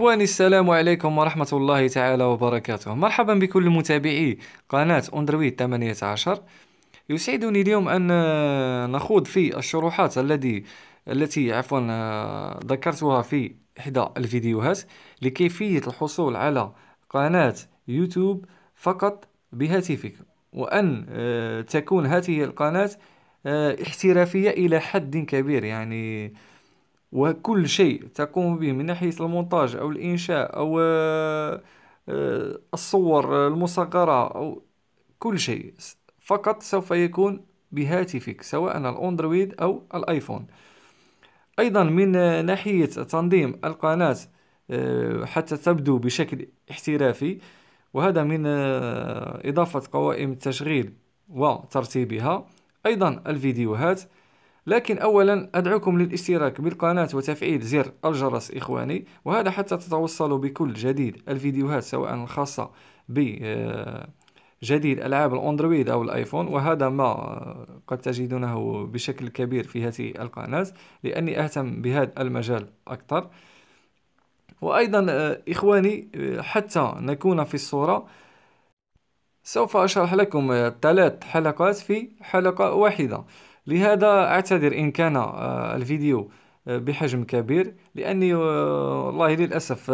إخواني السلام عليكم ورحمة الله تعالى وبركاته مرحبا بكل متابعي قناة أندرويد 18 يسعدني اليوم أن نخوض في الشروحات الذي التي عفوا آه، ذكرتها في إحدى الفيديوهات لكيفية الحصول على قناة يوتيوب فقط بهاتفك وأن آه، تكون هذه القناة آه، احترافية إلى حد كبير يعني وكل شيء تقوم به من ناحية المونتاج أو الإنشاء أو آه، آه، الصور آه، المصغرة أو كل شيء فقط سوف يكون بهاتفك سواء الأندرويد أو الآيفون أيضا من ناحية تنظيم القناة حتى تبدو بشكل احترافي وهذا من إضافة قوائم التشغيل وترتيبها أيضا الفيديوهات لكن أولا أدعوكم للاشتراك بالقناة وتفعيل زر الجرس إخواني وهذا حتى تتوصلوا بكل جديد الفيديوهات سواء الخاصة بجديد آه، ألعاب الأندرويد أو الآيفون وهذا ما آه، قد تجدونه بشكل كبير في هذه القناة لأني أهتم بهذا المجال أكثر وأيضا آه، إخواني حتى نكون في الصورة سوف أشرح لكم ثلاث حلقات في حلقة واحدة لهذا أعتذر إن كان آه، الفيديو آه، بحجم كبير لأني آه، والله للأسف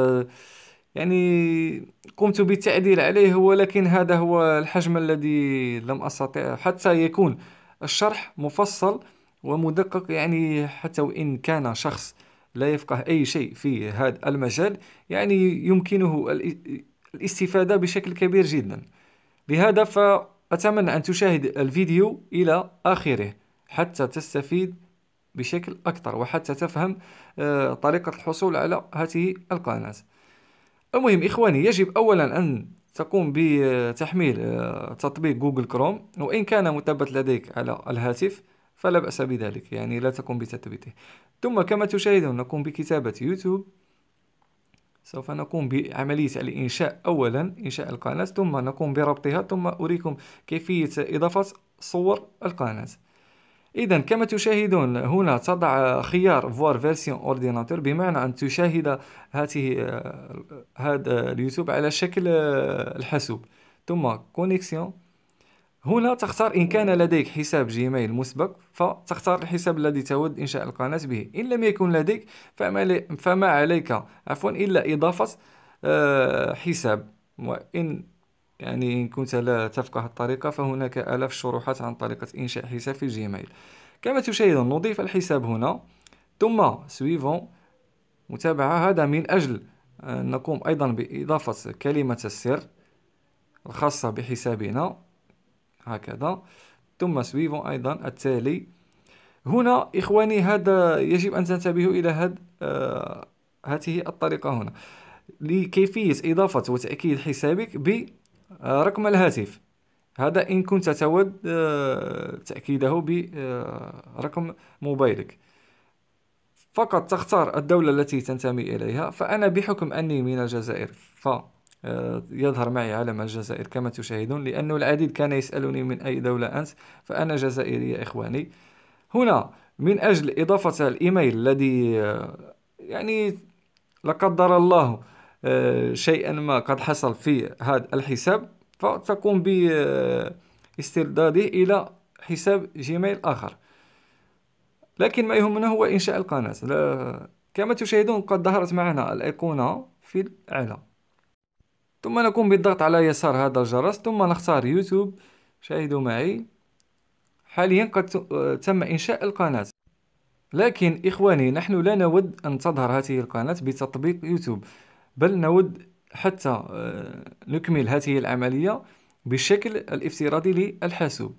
يعني قمت بالتعديل عليه ولكن هذا هو الحجم الذي لم أستطع حتى يكون الشرح مفصل ومدقق يعني حتى وإن كان شخص لا يفقه أي شيء في هذا المجال يعني يمكنه الاستفادة بشكل كبير جدا لهذا فأتمنى أن تشاهد الفيديو إلى آخره حتى تستفيد بشكل أكثر وحتى تفهم آه، طريقة الحصول على هذه القناة المهم إخواني يجب أولا أن تقوم بتحميل آه، تطبيق جوجل كروم وإن كان مثبت لديك على الهاتف فلا بأس بذلك يعني لا تقوم بتثبيته ثم كما تشاهدون نقوم بكتابة يوتيوب سوف نقوم بعملية الإنشاء أولا إنشاء القناة ثم نقوم بربطها ثم أريكم كيفية إضافة صور القناة إذا كما تشاهدون هنا تضع خيار فوار فيرسيون اورديناتور بمعنى أن تشاهد هذه هذا آه، آه، اليوتيوب على شكل آه، الحاسوب ثم كونيكسيون هنا تختار إن كان لديك حساب جيميل مسبق فتختار الحساب الذي تود إنشاء القناة به إن لم يكن لديك فما عليك عفوا إلا إضافة حساب وإن يعني إن كنت لا تفقه الطريقة فهناك آلاف الشروحات عن طريقة إنشاء حساب في جيميل كما تشاهدون نضيف الحساب هنا ثم سويفون متابعة هذا من أجل آه، نقوم أيضا بإضافة كلمة السر الخاصة بحسابنا هكذا ثم سويفون أيضا التالي هنا إخواني هذا يجب أن تنتبهوا إلى هاد آه، هذه الطريقة هنا لكيفية إضافة وتأكيد حسابك ب آه، رقم الهاتف هذا إن كنت تود آه، تأكيده برقم آه، موبايلك فقط تختار الدولة التي تنتمي إليها فأنا بحكم أني من الجزائر ف يظهر معي علم الجزائر كما تشاهدون لأن العديد كان يسألني من أي دولة أنت فأنا جزائري يا إخواني هنا من أجل إضافة الإيميل الذي يعني لا قدر الله آه، شيئا ما قد حصل في هذا الحساب فتقوم باسترداده إلى حساب جيميل آخر لكن ما يهمنا هو إنشاء القناة كما تشاهدون قد ظهرت معنا الأيقونة في الأعلى ثم نقوم بالضغط على يسار هذا الجرس ثم نختار يوتيوب شاهدوا معي حاليا قد تم إنشاء القناة لكن إخواني نحن لا نود أن تظهر هذه القناة بتطبيق يوتيوب بل نود حتى آه، نكمل هذه العملية بالشكل الافتراضي للحاسوب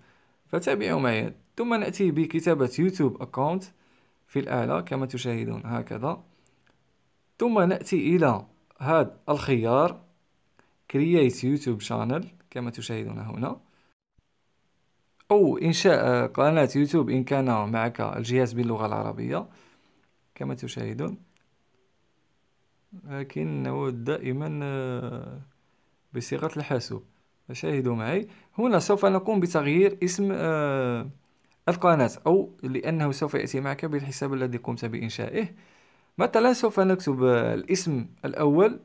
فتابعوا معي ثم نأتي بكتابة يوتيوب أكاونت في الأعلى كما تشاهدون هكذا ثم نأتي إلى هذا الخيار Create YouTube Channel كما تشاهدون هنا أو إنشاء آه، قناة يوتيوب إن كان معك الجهاز باللغة العربية كما تشاهدون لكنه دائما آه، بصيغة الحاسوب شاهدوا معي هنا سوف نقوم بتغيير اسم آه، القناة أو لأنه سوف يأتي معك بالحساب الذي قمت بإنشائه مثلا سوف نكتب الاسم الأول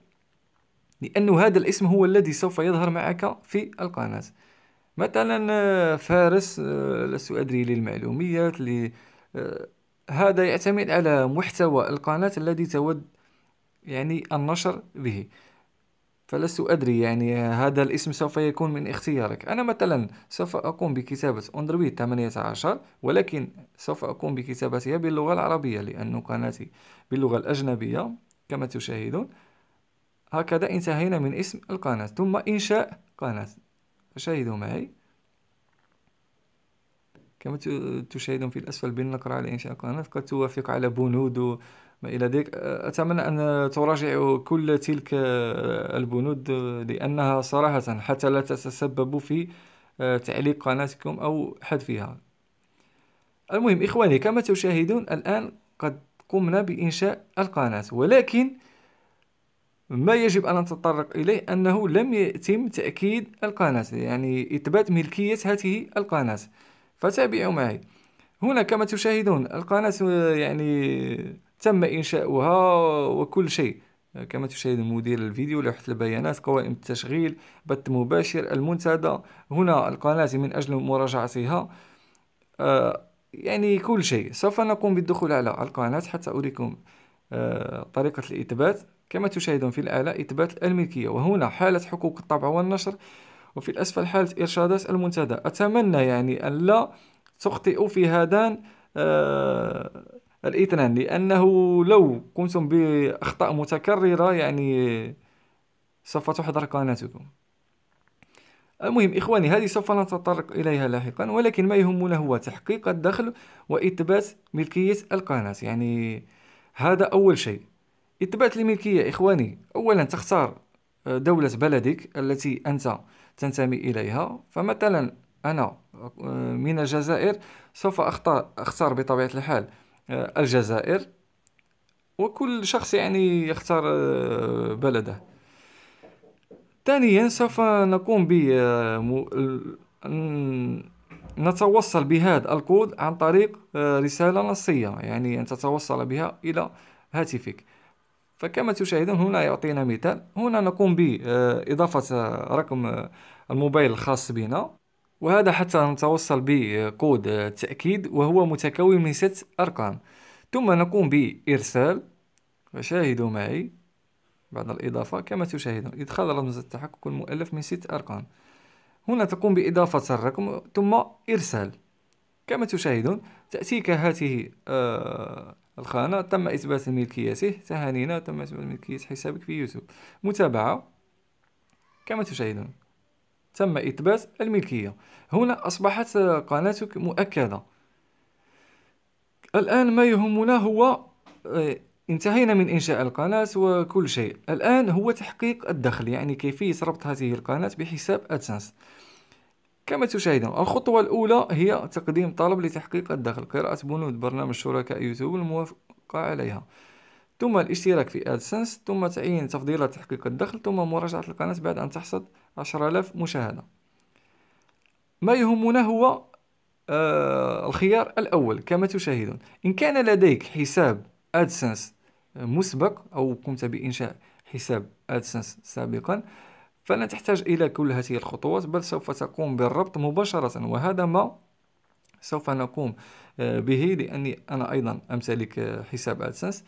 لأن هذا الاسم هو الذي سوف يظهر معك في القناة مثلا آه، فارس لست أدري للمعلوميات هذا يعتمد على محتوى القناة الذي تود يعني النشر به فلست أدري يعني هذا الاسم سوف يكون من اختيارك أنا مثلا سوف أقوم بكتابة أندرويد 18 ولكن سوف أقوم بكتابتها باللغة العربية لأن قناتي باللغة الأجنبية كما تشاهدون هكذا انتهينا من اسم القناة ثم إنشاء قناة شاهدوا معي كما تشاهدون في الأسفل بالنقر على إنشاء قناة قد توافق على بنود إلى ذلك أتمنى أن تراجع كل تلك البنود لأنها صراحة حتى لا تتسبب في تعليق قناتكم أو حذفها المهم إخواني كما تشاهدون الآن قد قمنا بإنشاء القناة ولكن ما يجب أن نتطرق إليه أنه لم يتم تأكيد القناة يعني إثبات ملكية هذه القناة فتابعوا معي هنا كما تشاهدون القناة يعني تم إنشاؤها وكل شيء كما تشاهد مدير الفيديو لوحة البيانات قوائم التشغيل بث مباشر المنتدى هنا القناة من أجل مراجعتها آه، يعني كل شيء سوف نقوم بالدخول على القناة حتى أريكم آه، طريقة الإثبات كما تشاهدون في الاعلى إثبات الملكية وهنا حالة حقوق الطبع والنشر وفي الأسفل حالة إرشادات المنتدى أتمنى يعني أن لا تخطئوا في هذان آه، الاثنان لأنه لو قمتم بأخطاء متكررة يعني سوف تحضر قناتكم المهم إخواني هذه سوف نتطرق إليها لاحقا ولكن ما يهمنا هو تحقيق الدخل وإثبات ملكية القناة يعني هذا أول شيء إثبات الملكية إخواني أولا تختار آه، دولة بلدك التي أنت تنتمي إليها فمثلا أنا آه، من الجزائر سوف أختار, أختار بطبيعة الحال آه، الجزائر وكل شخص يعني يختار آه، بلده ثانيا سوف نقوم ب آه، نتوصل بهذا الكود عن طريق رسالة نصية يعني أن تتوصل بها إلى هاتفك فكما تشاهدون هنا يعطينا مثال هنا نقوم بإضافة رقم الموبايل الخاص بنا وهذا حتى نتوصل بكود تأكيد وهو متكون من ست أرقام ثم نقوم بإرسال وشاهدوا معي بعد الإضافة كما تشاهدون إدخال رمز التحقق المؤلف من ست أرقام هنا تقوم بإضافة الرقم ثم إرسال كما تشاهدون تأتيك هذه آه الخانة تم إثبات ملكيته تهانينا تم إثبات ملكية حسابك في يوتيوب متابعة كما تشاهدون تم إثبات الملكية هنا أصبحت قناتك مؤكدة الآن ما يهمنا هو آه، انتهينا من إنشاء القناة وكل شيء الآن هو تحقيق الدخل يعني كيفية ربط هذه القناة بحساب أدسنس كما تشاهدون الخطوة الأولى هي تقديم طلب لتحقيق الدخل قراءة بنود برنامج شركاء يوتيوب الموافقة عليها ثم الاشتراك في أدسنس ثم تعيين تفضيلات تحقيق الدخل ثم مراجعة القناة بعد أن تحصد عشر آلاف مشاهدة ما يهمنا هو آه الخيار الأول كما تشاهدون إن كان لديك حساب أدسنس آه، مسبق أو قمت بإنشاء حساب أدسنس سابقا فلا تحتاج إلى كل هذه الخطوات بل سوف تقوم بالربط مباشرة وهذا ما سوف نقوم آه، به لأني أنا أيضا أمتلك آه، حساب أدسنس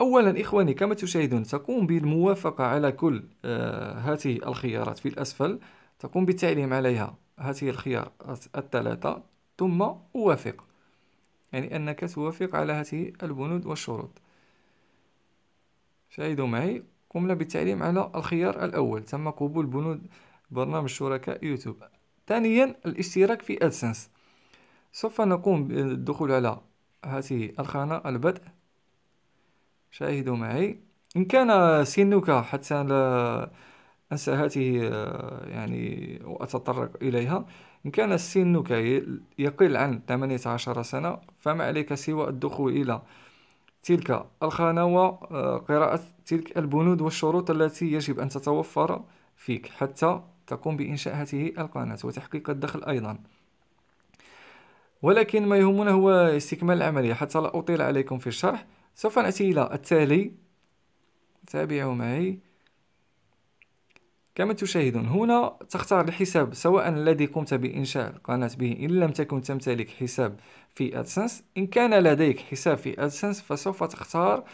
أولا إخواني كما تشاهدون تقوم بالموافقة على كل آه، هذه الخيارات في الأسفل تقوم بالتعليم عليها هذه الخيارات الثلاثة ثم أوافق يعني أنك توافق على هذه البنود والشروط شاهدوا معي قمنا بالتعليم على الخيار الأول تم قبول بنود برنامج شركاء يوتيوب ثانيا الاشتراك في أدسنس سوف نقوم بالدخول على هذه الخانة البدء شاهدوا معي إن كان سنك حتى لا أنسى هذه آه، يعني وأتطرق إليها إن كان سنك يقل عن 18 سنة فما عليك سوى الدخول إلى تلك الخانة وقراءة آه، تلك البنود والشروط التي يجب أن تتوفر فيك حتى تقوم بإنشاء هذه القناة وتحقيق الدخل أيضا ولكن ما يهمنا هو استكمال العملية حتى لا أطيل عليكم في الشرح سوف نأتي إلى التالي تابعوا معي كما تشاهدون هنا تختار الحساب سواء الذي قمت بإنشاء القناة به إن لم تكن تمتلك حساب في أدسنس إن كان لديك حساب في أدسنس فسوف تختار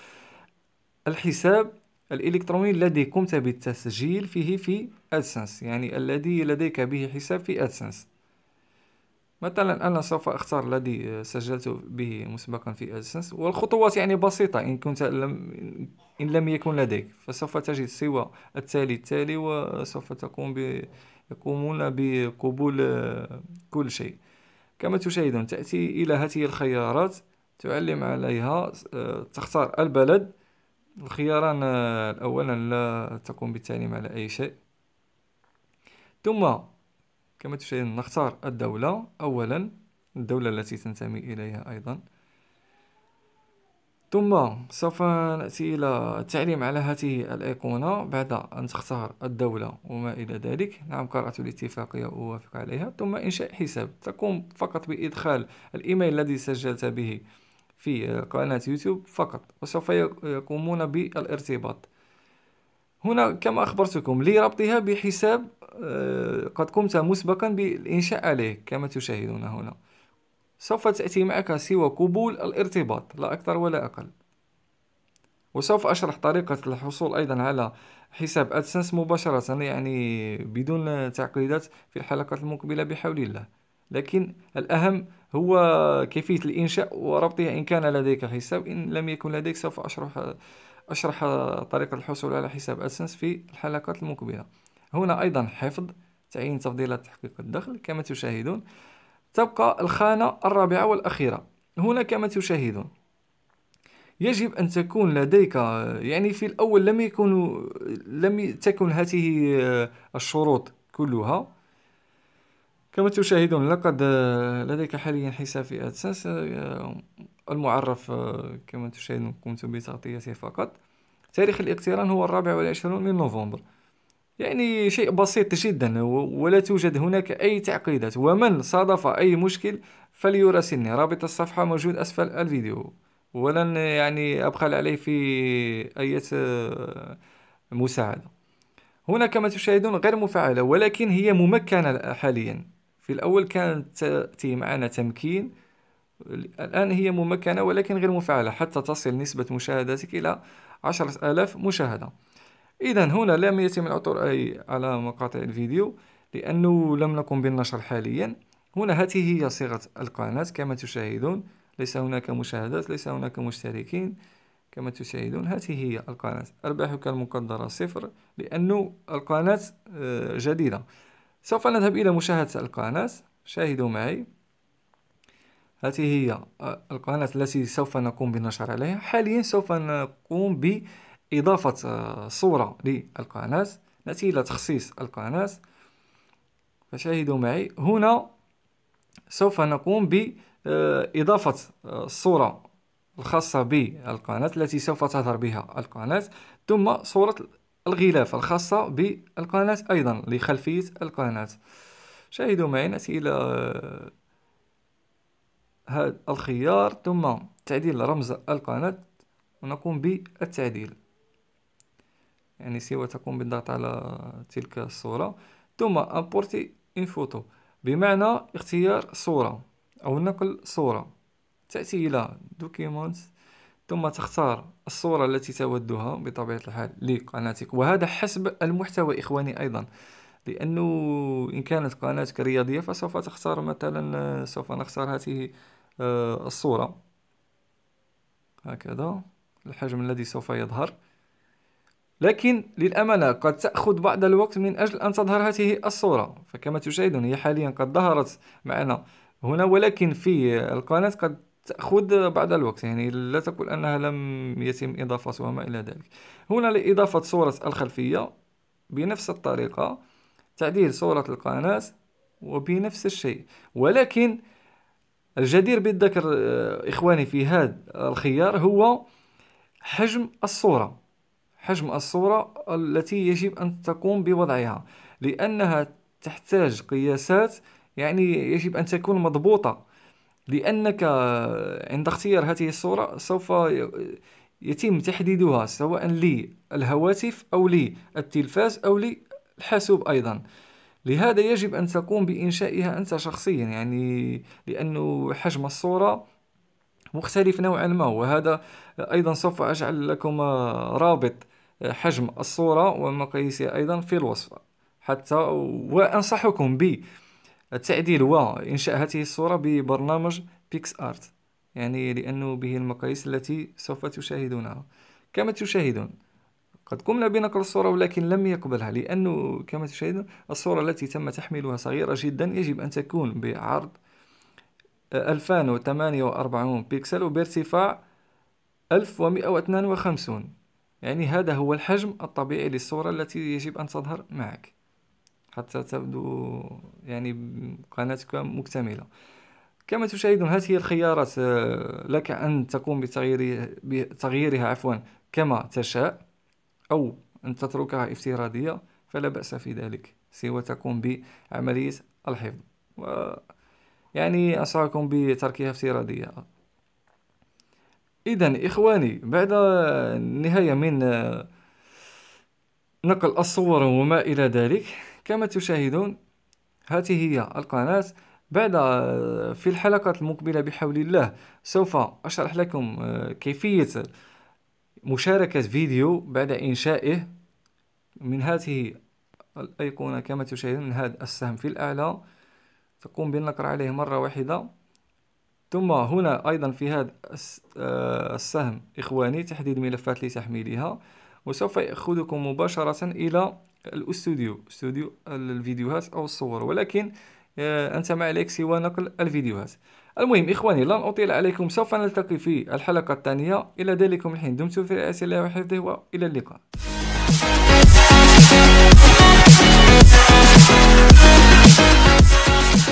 الحساب الإلكتروني الذي قمت بالتسجيل فيه في أدسنس يعني الذي لديك به حساب في أدسنس مثلا أنا سوف أختار الذي سجلت به مسبقا في أدسنس والخطوات يعني بسيطة إن كنت لم إن لم يكن لديك فسوف تجد سوى التالي التالي وسوف تقوم ب يقومون بقبول كل شيء كما تشاهدون تأتي إلى هذه الخيارات تعلم عليها تختار البلد الخياران الاول لا تقوم بالتعليم على أي شيء ثم كما تشاهدون نختار الدولة أولا الدولة التي تنتمي إليها أيضا ثم سوف نأتي إلى التعليم على هذه الأيقونة بعد أن تختار الدولة وما إلى ذلك نعم قرأت الاتفاقية أوافق عليها ثم إنشاء حساب تقوم فقط بإدخال الإيميل الذي سجلت به في قناة يوتيوب فقط وسوف يقومون بالارتباط هنا كما أخبرتكم لربطها بحساب آه، قد قمت مسبقا بالإنشاء عليه كما تشاهدون هنا سوف تأتي معك سوى قبول الارتباط لا أكثر ولا أقل وسوف أشرح طريقة الحصول أيضا على حساب أدسنس مباشرة يعني بدون تعقيدات في الحلقات المقبلة بحول الله لكن الأهم هو كيفية الإنشاء وربطها إن كان لديك حساب إن لم يكن لديك سوف أشرح أشرح طريقة الحصول على حساب أدسنس في الحلقات المقبلة هنا أيضا حفظ تعيين تفضيلات تحقيق الدخل كما تشاهدون تبقى الخانة الرابعة والأخيرة هنا كما تشاهدون يجب أن تكون لديك يعني في الأول لم يكن لم تكن هذه آه، الشروط كلها كما تشاهدون لقد آه، لديك حاليا حساب في أدسنس آه، المعرف كما تشاهدون قمت بتغطيته فقط تاريخ الاقتران هو الرابع والعشرون من نوفمبر يعني شيء بسيط جدا ولا توجد هناك أي تعقيدات ومن صادف أي مشكل فليراسلني رابط الصفحة موجود أسفل الفيديو ولن يعني أبخل عليه في أي مساعدة هنا كما تشاهدون غير مفعلة ولكن هي ممكنة حاليا في الأول كانت تأتي معنا تمكين الآن هي ممكنة ولكن غير مفعلة حتى تصل نسبة مشاهداتك إلى عشرة آلاف مشاهدة إذا هنا لم يتم العثور أي على مقاطع الفيديو لأنه لم نقم بالنشر حاليا هنا هذه هي صيغة القناة كما تشاهدون ليس هناك مشاهدات ليس هناك مشتركين كما تشاهدون هذه هي القناة أرباحك المقدرة صفر لأنه القناة آه، جديدة سوف نذهب إلى مشاهدة القناة شاهدوا معي هذه هي آه، القناة التي سوف نقوم بالنشر عليها حاليا سوف نقوم ب إضافة آه، صورة للقناة نأتي إلى تخصيص القناة فشاهدوا معي هنا سوف نقوم بإضافة الصورة آه، الخاصة بالقناة التي سوف تظهر بها القناة ثم صورة الغلاف الخاصة بالقناة أيضا لخلفية القناة شاهدوا معي نأتي إلى آه، هذا الخيار ثم تعديل رمز القناة ونقوم بالتعديل يعني سوى تقوم بالضغط على تلك الصورة ثم امبورتي ان فوتو بمعنى اختيار صورة او نقل صورة تأتي الى دوكيمونت ثم تختار الصورة التي تودها بطبيعة الحال لقناتك وهذا حسب المحتوى إخواني أيضا لأنه إن كانت قناتك رياضية فسوف تختار مثلا سوف نختار هذه آه، الصورة هكذا الحجم الذي سوف يظهر لكن للأمانة قد تأخذ بعض الوقت من أجل أن تظهر هذه الصورة فكما تشاهدون هي حاليا قد ظهرت معنا هنا ولكن في القناة قد تأخذ بعض الوقت يعني لا تقول أنها لم يتم إضافتها وما إلى ذلك هنا لإضافة صورة الخلفية بنفس الطريقة تعديل صورة القناة وبنفس الشيء ولكن الجدير بالذكر آه، إخواني في هذا الخيار هو حجم الصورة حجم الصورة التي يجب أن تقوم بوضعها لأنها تحتاج قياسات يعني يجب أن تكون مضبوطة لأنك عند اختيار هذه الصورة سوف يتم تحديدها سواء للهواتف أو للتلفاز أو للحاسوب أيضا لهذا يجب أن تقوم بإنشائها أنت شخصيا يعني لأنه حجم الصورة مختلف نوعا ما وهذا أيضا سوف أجعل لكم رابط حجم الصورة ومقاييسها أيضا في الوصف حتى وأنصحكم بالتعديل وإنشاء هذه الصورة ببرنامج بيكس آرت يعني لأنه به المقاييس التي سوف تشاهدونها كما تشاهدون قد قمنا بنقل الصورة ولكن لم يقبلها لأنه كما تشاهدون الصورة التي تم تحميلها صغيرة جدا يجب أن تكون بعرض 2048 بيكسل وبارتفاع 1152 يعني هذا هو الحجم الطبيعي للصورة التي يجب أن تظهر معك حتى تبدو يعني قناتك مكتملة كما تشاهدون هذه الخيارات آه، لك أن تقوم بتغيير بتغييرها عفوا كما تشاء أو أن تتركها افتراضية فلا بأس في ذلك سوى تقوم بعملية الحفظ و يعني أنصحكم بتركها افتراضية اذا اخواني بعد النهايه من آه، نقل الصور وما الى ذلك كما تشاهدون هذه هي القناه بعد آه، في الحلقات المقبله بحول الله سوف اشرح لكم آه، كيفيه مشاركه فيديو بعد انشائه من هذه الايقونه كما تشاهدون من هذا السهم في الاعلى تقوم بالنقر عليه مره واحده ثم هنا أيضا في هذا آه، السهم إخواني تحديد ملفات لتحميلها وسوف يأخذكم مباشرة إلى الاستوديو استوديو الفيديوهات أو الصور ولكن آه، أنت ما عليك سوى نقل الفيديوهات المهم إخواني لن أطيل عليكم سوف نلتقي في الحلقة الثانية إلى ذلك الحين دمتم في رعاية الله وحفظه وإلى اللقاء